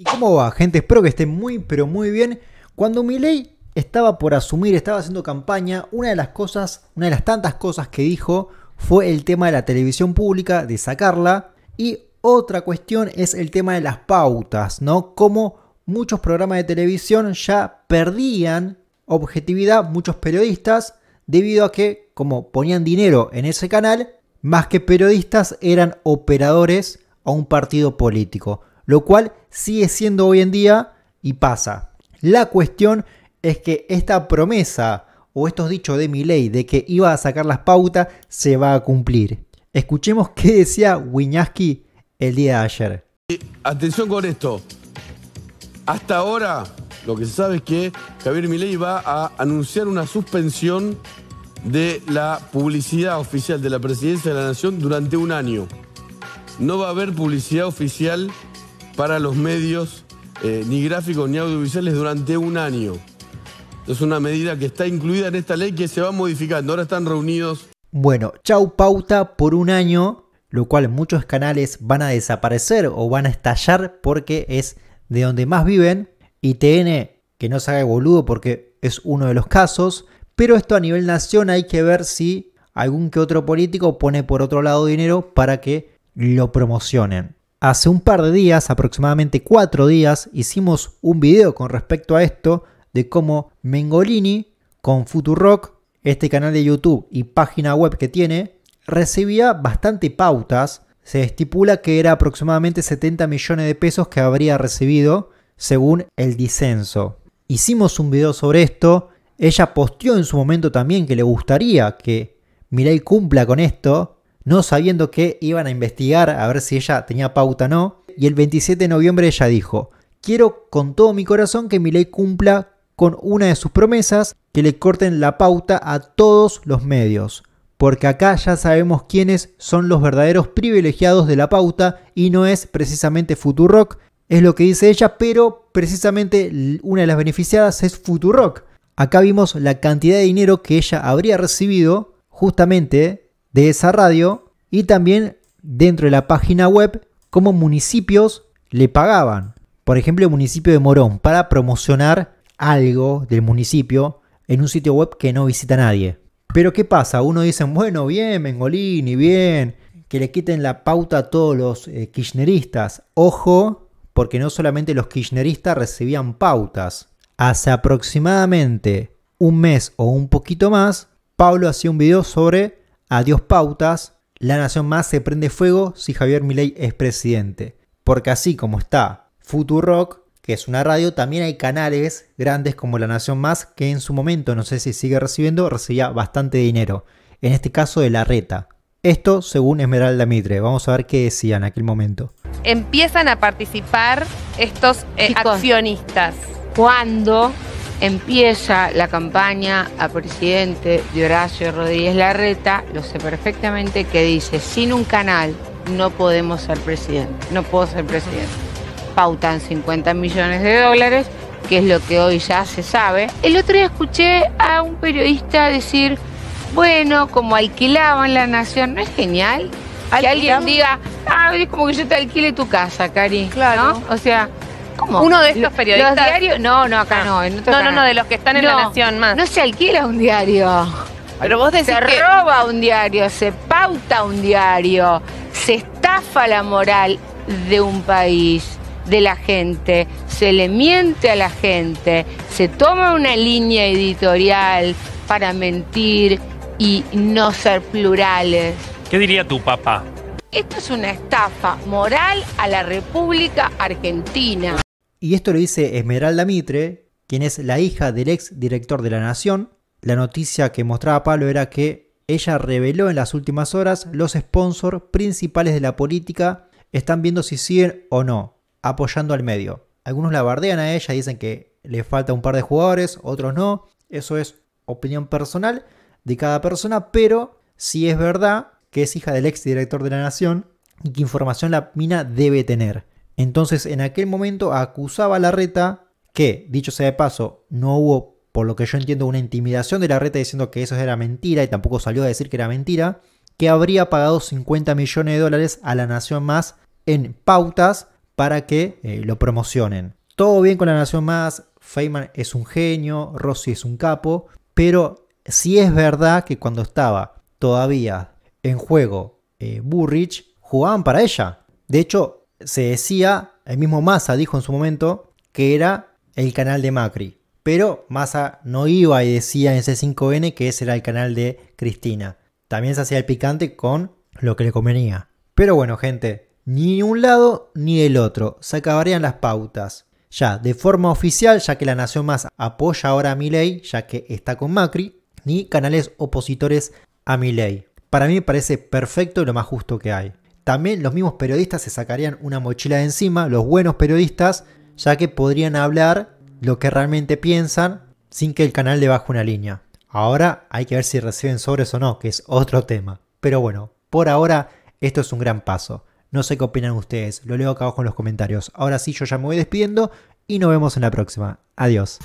¿Y cómo va, gente? Espero que estén muy, pero muy bien. Cuando ley estaba por asumir, estaba haciendo campaña, una de las cosas, una de las tantas cosas que dijo fue el tema de la televisión pública, de sacarla. Y otra cuestión es el tema de las pautas, ¿no? Como muchos programas de televisión ya perdían objetividad, muchos periodistas, debido a que, como ponían dinero en ese canal, más que periodistas eran operadores a un partido político lo cual sigue siendo hoy en día y pasa. La cuestión es que esta promesa o estos dichos de Milei de que iba a sacar las pautas se va a cumplir. Escuchemos qué decía Wiñaski el día de ayer. Atención con esto. Hasta ahora lo que se sabe es que Javier Milei va a anunciar una suspensión de la publicidad oficial de la presidencia de la nación durante un año. No va a haber publicidad oficial para los medios, eh, ni gráficos ni audiovisuales, durante un año. Es una medida que está incluida en esta ley que se va modificando. Ahora están reunidos. Bueno, chau pauta por un año, lo cual muchos canales van a desaparecer o van a estallar porque es de donde más viven. Y TN, que no se haga boludo porque es uno de los casos. Pero esto a nivel nación hay que ver si algún que otro político pone por otro lado dinero para que lo promocionen. Hace un par de días, aproximadamente cuatro días, hicimos un video con respecto a esto de cómo Mengolini con Futurock, este canal de YouTube y página web que tiene, recibía bastante pautas. Se estipula que era aproximadamente 70 millones de pesos que habría recibido según el disenso. Hicimos un video sobre esto. Ella posteó en su momento también que le gustaría que Mirai cumpla con esto, no sabiendo que iban a investigar a ver si ella tenía pauta o no. Y el 27 de noviembre ella dijo, quiero con todo mi corazón que ley cumpla con una de sus promesas, que le corten la pauta a todos los medios. Porque acá ya sabemos quiénes son los verdaderos privilegiados de la pauta y no es precisamente Futurock, es lo que dice ella, pero precisamente una de las beneficiadas es Futurock. Acá vimos la cantidad de dinero que ella habría recibido justamente de esa radio y también dentro de la página web como municipios le pagaban. Por ejemplo, el municipio de Morón para promocionar algo del municipio en un sitio web que no visita nadie. Pero ¿qué pasa? Uno dice, bueno, bien, Mengolini, bien, que le quiten la pauta a todos los eh, kirchneristas. Ojo, porque no solamente los kirchneristas recibían pautas. Hace aproximadamente un mes o un poquito más, Pablo hacía un video sobre Adiós pautas, la nación más se prende fuego si Javier Milei es presidente. Porque así como está Futurock, que es una radio, también hay canales grandes como La Nación Más, que en su momento, no sé si sigue recibiendo, recibía bastante dinero. En este caso de la reta. Esto según Esmeralda Mitre. Vamos a ver qué decían en aquel momento. Empiezan a participar estos eh, accionistas. ¿Cuándo? empieza la campaña a presidente de Horacio Rodríguez Larreta, lo sé perfectamente, que dice, sin un canal no podemos ser presidente, no puedo ser presidente. Pautan 50 millones de dólares, que es lo que hoy ya se sabe. El otro día escuché a un periodista decir, bueno, como alquilaban la nación, ¿no es genial? Que alguien diga, ah, es como que yo te alquile tu casa, Cari. Claro. O sea, uno de estos periodistas. diarios? No, no, acá no. no, no, no, de los que están en la Nación más. No se alquila un diario. Pero vos decís se roba un diario, se pauta un diario, se estafa la moral de un país, de la gente, se le miente a la gente, se toma una línea editorial para mentir y no ser plurales. ¿Qué diría tu papá? Esto es una estafa moral a la República Argentina. Y esto lo dice Esmeralda Mitre, quien es la hija del ex director de la Nación. La noticia que mostraba Pablo era que ella reveló en las últimas horas los sponsors principales de la política están viendo si siguen o no apoyando al medio. Algunos la bardean a ella, dicen que le falta un par de jugadores, otros no. Eso es opinión personal de cada persona, pero si es verdad que es hija del ex director de la Nación y que información la mina debe tener. Entonces en aquel momento acusaba a reta que, dicho sea de paso, no hubo, por lo que yo entiendo, una intimidación de la reta diciendo que eso era mentira y tampoco salió a decir que era mentira, que habría pagado 50 millones de dólares a la Nación Más en pautas para que eh, lo promocionen. Todo bien con la Nación Más, Feynman es un genio, Rossi es un capo, pero si sí es verdad que cuando estaba todavía en juego eh, Burrich, jugaban para ella. De hecho, se decía, el mismo Massa dijo en su momento, que era el canal de Macri. Pero Massa no iba y decía en C5N que ese era el canal de Cristina. También se hacía el picante con lo que le convenía. Pero bueno, gente, ni un lado ni el otro. Se acabarían las pautas. Ya, de forma oficial, ya que la Nación Más apoya ahora a Milei, ya que está con Macri, ni canales opositores a Milei. Para mí me parece perfecto y lo más justo que hay también los mismos periodistas se sacarían una mochila de encima, los buenos periodistas, ya que podrían hablar lo que realmente piensan sin que el canal le baje una línea. Ahora hay que ver si reciben sobres o no, que es otro tema. Pero bueno, por ahora esto es un gran paso. No sé qué opinan ustedes, lo leo acá abajo en los comentarios. Ahora sí, yo ya me voy despidiendo y nos vemos en la próxima. Adiós.